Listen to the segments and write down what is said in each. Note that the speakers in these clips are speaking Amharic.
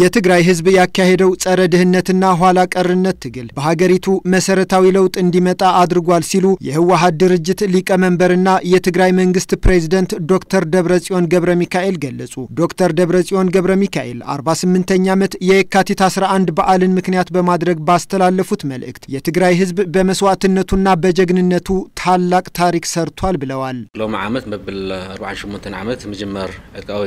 የትግራይ ህዝብ ያካሄደው ጸረ ድህነትና ኋላ ቀርነት ትግል በሀገሪቱ መሰረታዊ ለውጥ እንዲመጣ አድርጓል ሲሉ የህወሀት ድርጅት ሊቀመንበርና የትግራይ መንግስት ፕሬዚደንት ዶክተር ደብረጽዮን ገብረ ሚካኤል ገለጹ። ዶክተር ደብረጽዮን ገብረ ሚካኤል 48ኛ ዓመት የየካቲት 11 በዓልን ምክንያት በማድረግ ባስተላለፉት መልእክት የትግራይ ህዝብ በመስዋዕትነቱና በጀግንነቱ ታላቅ ታሪክ ሰርቷል ብለዋል። ሎም ዓመት መብል 48 ዓመት ምጅመር ዕጥቃዊ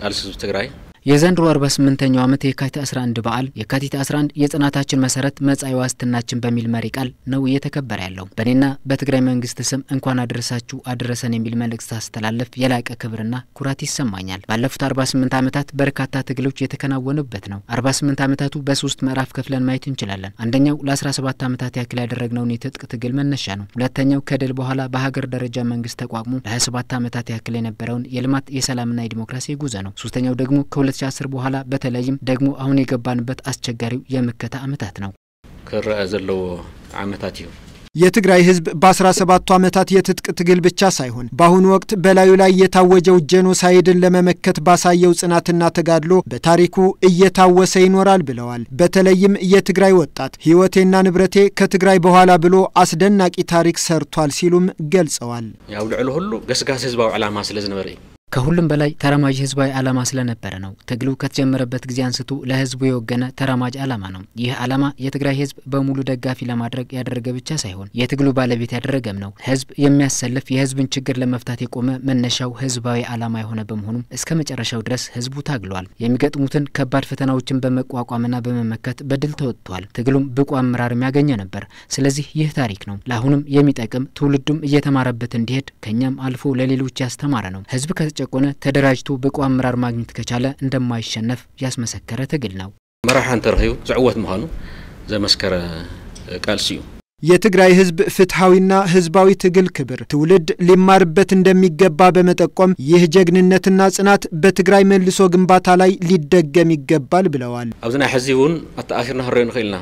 ቃልስ ህዝብ ትግራይ የዘንድሮ 48ኛው ዓመት የካቲት 11 በዓል የካቲት 11 የጽናታችን መሰረት መጻኢ ዋስትናችን በሚል መሪ ቃል ነው እየተከበረ ያለው። በእኔና በትግራይ መንግስት ስም እንኳን አደረሳችሁ አደረሰን የሚል መልእክት ሳስተላለፍ የላቀ ክብርና ኩራት ይሰማኛል። ባለፉት 48 ዓመታት በርካታ ትግሎች የተከናወኑበት ነው። 48 ዓመታቱ በሶስት ምዕራፍ ከፍለን ማየት እንችላለን። አንደኛው ለ17 ዓመታት ያክል ያደረግነውን የትጥቅ ትግል መነሻ ነው። ሁለተኛው ከድል በኋላ በሀገር ደረጃ መንግስት ተቋቁሞ ለ27 ዓመታት ያክል የነበረውን የልማት የሰላምና የዲሞክራሲ ጉዞ ነው። ሶስተኛው ደግሞ ከሁለ 2010 በኋላ በተለይም ደግሞ አሁን የገባንበት አስቸጋሪው የምከታ ዓመታት ነው ክረአ ዘለዎ ዓመታት እዩ የትግራይ ህዝብ በ17ቱ ዓመታት የትጥቅ ትግል ብቻ ሳይሆን በአሁኑ ወቅት በላዩ ላይ የታወጀው ጄኖሳይድን ለመመከት ባሳየው ጽናትና ተጋድሎ በታሪኩ እየታወሰ ይኖራል ብለዋል። በተለይም የትግራይ ወጣት ህይወቴና ንብረቴ ከትግራይ በኋላ ብሎ አስደናቂ ታሪክ ሰርቷል ሲሉም ገልጸዋል። ያው ልዕሉ ሁሉ ገስጋስ ህዝባዊ ዓላማ ስለ ዝነበረ እዩ ከሁሉም በላይ ተራማጅ ህዝባዊ ዓላማ ስለነበረ ነው። ትግሉ ከተጀመረበት ጊዜ አንስቶ ለህዝቡ የወገነ ተራማጅ ዓላማ ነው። ይህ ዓላማ የትግራይ ህዝብ በሙሉ ደጋፊ ለማድረግ ያደረገ ብቻ ሳይሆን የትግሉ ባለቤት ያደረገም ነው። ህዝብ የሚያሰልፍ የህዝብን ችግር ለመፍታት የቆመ መነሻው ህዝባዊ ዓላማ የሆነ በመሆኑም እስከ መጨረሻው ድረስ ህዝቡ ታግሏል። የሚገጥሙትን ከባድ ፈተናዎችን በመቋቋምና በመመከት በድል ተወጥቷል። ትግሉም ብቁ አመራርም ያገኘ ነበር። ስለዚህ ይህ ታሪክ ነው ለአሁንም የሚጠቅም ትውልዱም እየተማረበት እንዲሄድ ከኛም አልፎ ለሌሎች ያስተማረ ነው። ህዝብ ካልጨቆነ ተደራጅቶ ብቁ አመራር ማግኘት ከቻለ እንደማይሸነፍ ያስመሰከረ ትግል ነው። መራሓ እንተረኺቡ ዝዕወት ምዃኑ ዘመስከረ ቃልሲ እዩ። የትግራይ ህዝብ ፍትሐዊና ህዝባዊ ትግል ክብር ትውልድ ሊማርበት እንደሚገባ በመጠቆም ይህ ጀግንነትና ጽናት በትግራይ መልሶ ግንባታ ላይ ሊደገም ይገባል ብለዋል። ኣብዚ ናይ ሕዚ እውን ኣተኣኪርና ክንሪኦ ንኽእልና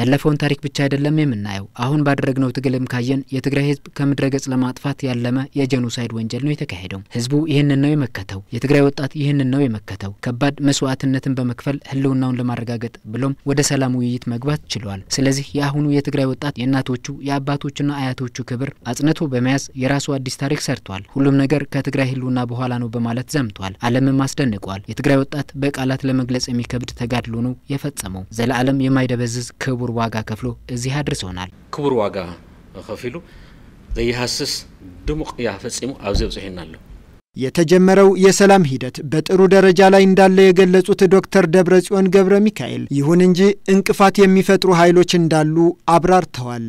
ያለፈውን ታሪክ ብቻ አይደለም የምናየው። አሁን ባደረግነው ትግልም ካየን የትግራይ ህዝብ ከምድረ ገጽ ለማጥፋት ያለመ የጀኖሳይድ ወንጀል ነው የተካሄደው። ህዝቡ ይህንን ነው የመከተው። የትግራይ ወጣት ይህንን ነው የመከተው። ከባድ መስዋዕትነትን በመክፈል ህልውናውን ለማረጋገጥ ብሎም ወደ ሰላም ውይይት መግባት ችሏል። ስለዚህ የአሁኑ የትግራይ ወጣት የእናቶቹ የአባቶቹና አያቶቹ ክብር አጽንቶ በመያዝ የራሱ አዲስ ታሪክ ሰርቷል። ሁሉም ነገር ከትግራይ ህልውና በኋላ ነው በማለት ዘምቷል። ዓለምም አስደንቋል። የትግራይ ወጣት በቃላት ለመግለጽ የሚከብድ ተጋድሎ ነው የፈጸመው። ዘለዓለም የማይደበዝዝ ክቡር ክቡር ዋጋ ከፍሎ እዚህ አድርሶናል። ክቡር ዋጋ ከፊሉ ዘይሃስስ ድሙቅ ያ ፈጺሙ ኣብዚ ኣሎ። የተጀመረው የሰላም ሂደት በጥሩ ደረጃ ላይ እንዳለ የገለጹት ዶክተር ደብረ ጽዮን ገብረ ሚካኤል፣ ይሁን እንጂ እንቅፋት የሚፈጥሩ ኃይሎች እንዳሉ አብራርተዋል።